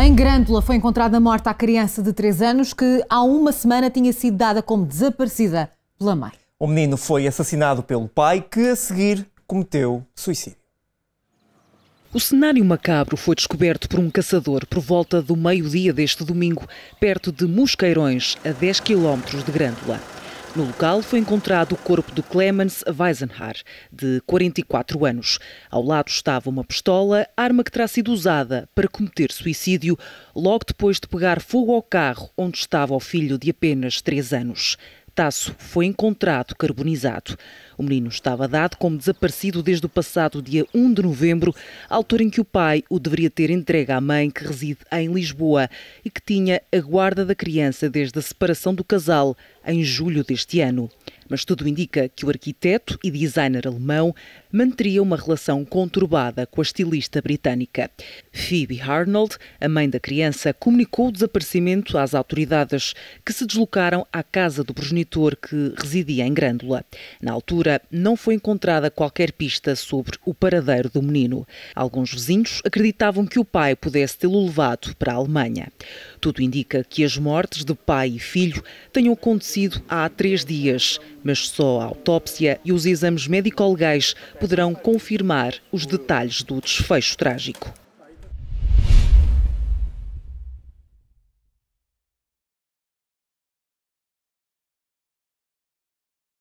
Em Grândola foi encontrada morta a criança de 3 anos que há uma semana tinha sido dada como desaparecida pela mãe. O menino foi assassinado pelo pai que a seguir cometeu suicídio. O cenário macabro foi descoberto por um caçador por volta do meio-dia deste domingo, perto de Mosqueirões, a 10 quilómetros de Grândola. No local foi encontrado o corpo de Clemens Weisenhar, de 44 anos. Ao lado estava uma pistola, arma que terá sido usada para cometer suicídio logo depois de pegar fogo ao carro onde estava o filho de apenas 3 anos. Tasso foi encontrado carbonizado. O menino estava dado como desaparecido desde o passado dia 1 de novembro, altura em que o pai o deveria ter entregue à mãe, que reside em Lisboa e que tinha a guarda da criança desde a separação do casal em julho deste ano mas tudo indica que o arquiteto e designer alemão manteria uma relação conturbada com a estilista britânica. Phoebe Arnold, a mãe da criança, comunicou o desaparecimento às autoridades, que se deslocaram à casa do progenitor que residia em Grândola. Na altura, não foi encontrada qualquer pista sobre o paradeiro do menino. Alguns vizinhos acreditavam que o pai pudesse tê-lo levado para a Alemanha. Tudo indica que as mortes de pai e filho tenham acontecido há três dias, mas só a autópsia e os exames médico-legais poderão confirmar os detalhes do desfecho trágico.